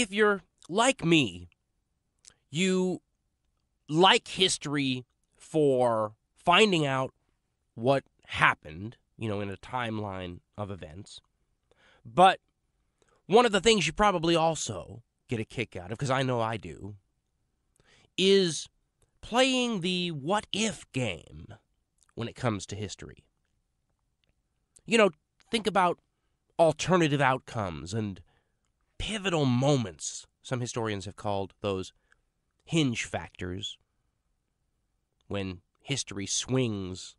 if you're like me, you like history for finding out what happened, you know, in a timeline of events. But one of the things you probably also get a kick out of, because I know I do, is playing the what if game when it comes to history. You know, think about alternative outcomes and pivotal moments. Some historians have called those hinge factors when history swings